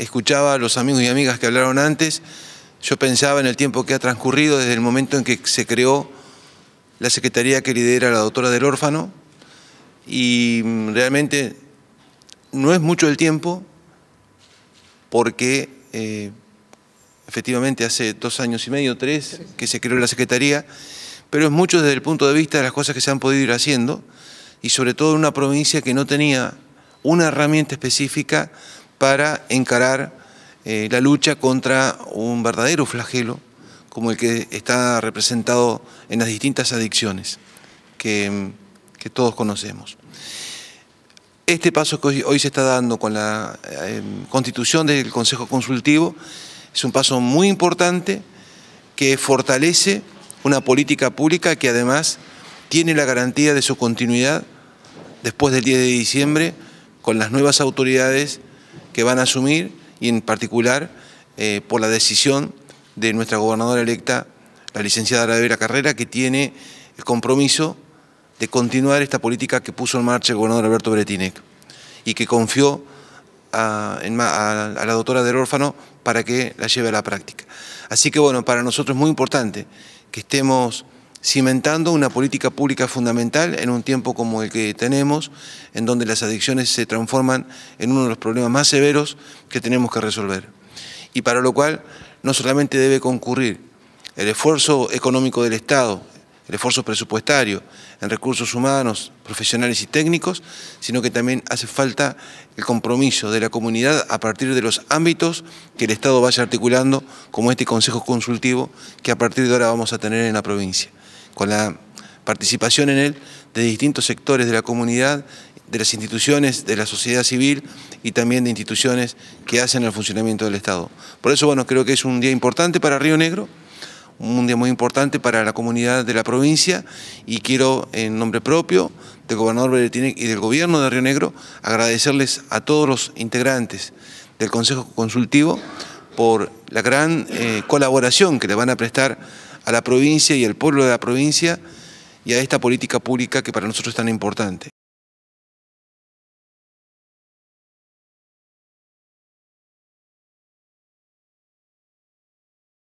escuchaba a los amigos y amigas que hablaron antes, yo pensaba en el tiempo que ha transcurrido desde el momento en que se creó la secretaría que lidera la doctora del órfano y mm, realmente no es mucho el tiempo porque eh, efectivamente hace dos años y medio, tres, que se creó la Secretaría, pero es mucho desde el punto de vista de las cosas que se han podido ir haciendo y sobre todo en una provincia que no tenía una herramienta específica para encarar eh, la lucha contra un verdadero flagelo como el que está representado en las distintas adicciones que, todos conocemos. Este paso que hoy, se está dando con la eh, constitución del Consejo Consultivo es un paso muy importante que fortalece una política pública que además tiene la garantía de su continuidad después del 10 de diciembre con las nuevas autoridades que van a asumir y en particular eh, por la decisión de nuestra gobernadora electa, la licenciada Aravera Carrera, que tiene el compromiso de continuar esta política que puso en marcha el gobernador Alberto Bretinec y que confió a, a, la doctora del órfano para que la lleve a la práctica. Así que bueno, para nosotros es muy importante que estemos cimentando una política pública fundamental en un tiempo como el que tenemos, en donde las adicciones se transforman en uno de los problemas más severos que tenemos que resolver. Y para lo cual no solamente debe concurrir el esfuerzo económico del Estado, el esfuerzo presupuestario en recursos humanos, profesionales y técnicos, sino que también hace falta el compromiso de la comunidad a partir de los ámbitos que el Estado vaya articulando, como este Consejo Consultivo que a partir de ahora vamos a tener en la provincia con la participación en él de distintos sectores de la comunidad, de las instituciones, de la sociedad civil y también de instituciones que hacen el funcionamiento del Estado. Por eso, bueno, creo que es un día importante para Río Negro, un día muy importante para la comunidad de la provincia y quiero, en nombre propio del gobernador Beretinec y del gobierno de Río Negro, agradecerles a todos los integrantes del Consejo Consultivo por la gran eh, colaboración que le van a prestar a la provincia y al pueblo de la provincia y a esta política pública que para nosotros es tan importante.